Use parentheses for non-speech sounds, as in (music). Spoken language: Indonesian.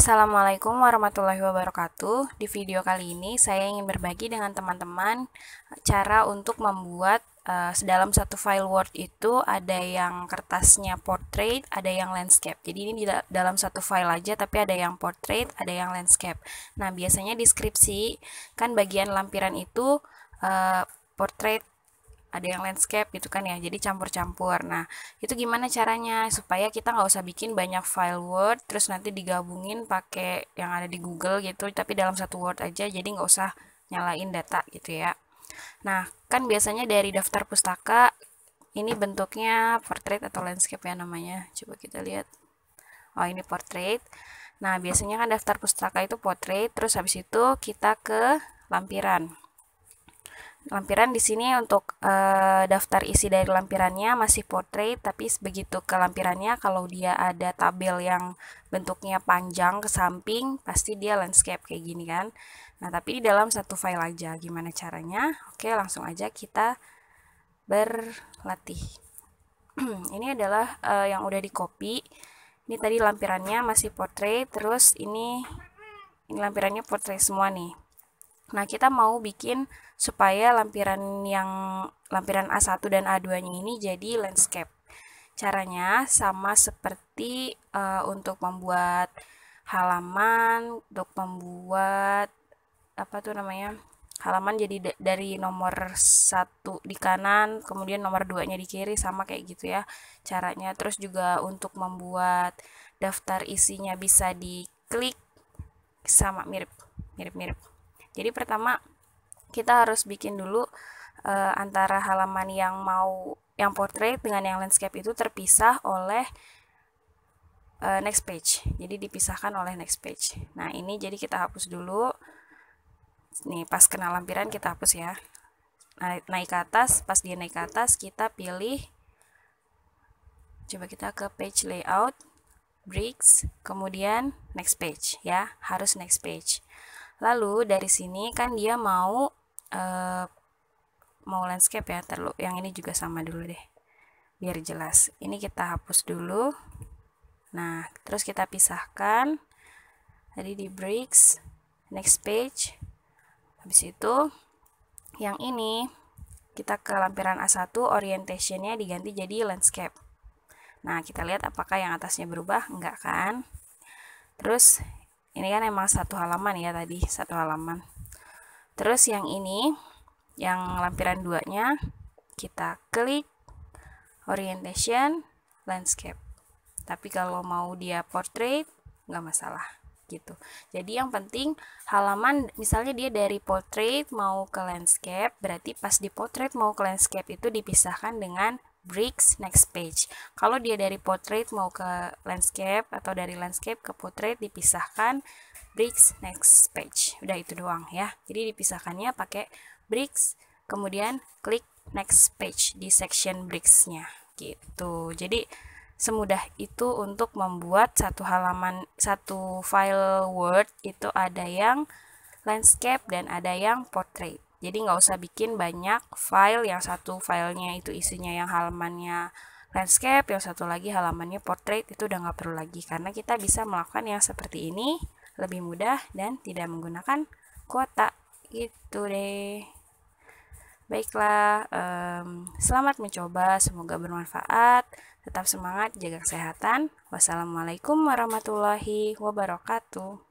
Assalamualaikum warahmatullahi wabarakatuh. Di video kali ini saya ingin berbagi dengan teman-teman cara untuk membuat uh, eh, dalam satu file Word itu ada yang kertasnya portrait, ada yang landscape. Jadi ini di dalam satu file aja tapi ada yang portrait, ada yang landscape. Nah, biasanya deskripsi kan bagian lampiran itu uh, portrait ada yang landscape gitu kan ya jadi campur-campur nah itu gimana caranya supaya kita nggak usah bikin banyak file Word terus nanti digabungin pakai yang ada di Google gitu tapi dalam satu Word aja jadi nggak usah nyalain data gitu ya nah kan biasanya dari daftar pustaka ini bentuknya portrait atau landscape ya namanya coba kita lihat oh ini portrait nah biasanya kan daftar pustaka itu portrait terus habis itu kita ke lampiran lampiran di sini untuk uh, daftar isi dari lampirannya masih portrait tapi begitu ke lampirannya kalau dia ada tabel yang bentuknya panjang ke samping pasti dia landscape kayak gini kan nah tapi di dalam satu file aja gimana caranya oke langsung aja kita berlatih (clears throat) ini adalah uh, yang udah di copy ini tadi lampirannya masih portrait terus ini ini lampirannya portrait semua nih Nah, kita mau bikin supaya lampiran yang lampiran A1 dan A2-nya ini jadi landscape. Caranya sama seperti uh, untuk membuat halaman, untuk membuat apa tuh namanya? halaman jadi dari nomor satu di kanan, kemudian nomor 2-nya di kiri sama kayak gitu ya caranya. Terus juga untuk membuat daftar isinya bisa diklik sama mirip mirip-mirip. Jadi pertama kita harus bikin dulu e, antara halaman yang mau yang portrait dengan yang landscape itu terpisah oleh e, next page. Jadi dipisahkan oleh next page. Nah, ini jadi kita hapus dulu. Nih, pas kena lampiran kita hapus ya. Naik, naik ke atas, pas dia naik ke atas kita pilih coba kita ke page layout, bricks, kemudian next page ya, harus next page. Lalu dari sini kan dia mau uh, mau landscape ya, terlalu yang ini juga sama dulu deh. Biar jelas. Ini kita hapus dulu. Nah, terus kita pisahkan Jadi di bricks, next page. Habis itu yang ini kita ke lampiran A1 orientationnya diganti jadi landscape. Nah, kita lihat apakah yang atasnya berubah, enggak kan? Terus ini kan emang satu halaman ya tadi satu halaman terus yang ini yang lampiran duanya kita klik orientation landscape tapi kalau mau dia portrait nggak masalah gitu jadi yang penting halaman misalnya dia dari portrait mau ke landscape berarti pas di portrait mau ke landscape itu dipisahkan dengan bricks next page. Kalau dia dari portrait mau ke landscape atau dari landscape ke portrait dipisahkan bricks next page. Udah itu doang ya. Jadi dipisahkannya pakai bricks kemudian klik next page di section bricks-nya gitu. Jadi semudah itu untuk membuat satu halaman satu file Word itu ada yang landscape dan ada yang portrait. Jadi nggak usah bikin banyak file yang satu filenya itu isinya yang halamannya landscape, yang satu lagi halamannya portrait itu udah nggak perlu lagi karena kita bisa melakukan yang seperti ini lebih mudah dan tidak menggunakan kuota gitu deh. Baiklah, um, selamat mencoba, semoga bermanfaat. Tetap semangat, jaga kesehatan. Wassalamualaikum warahmatullahi wabarakatuh.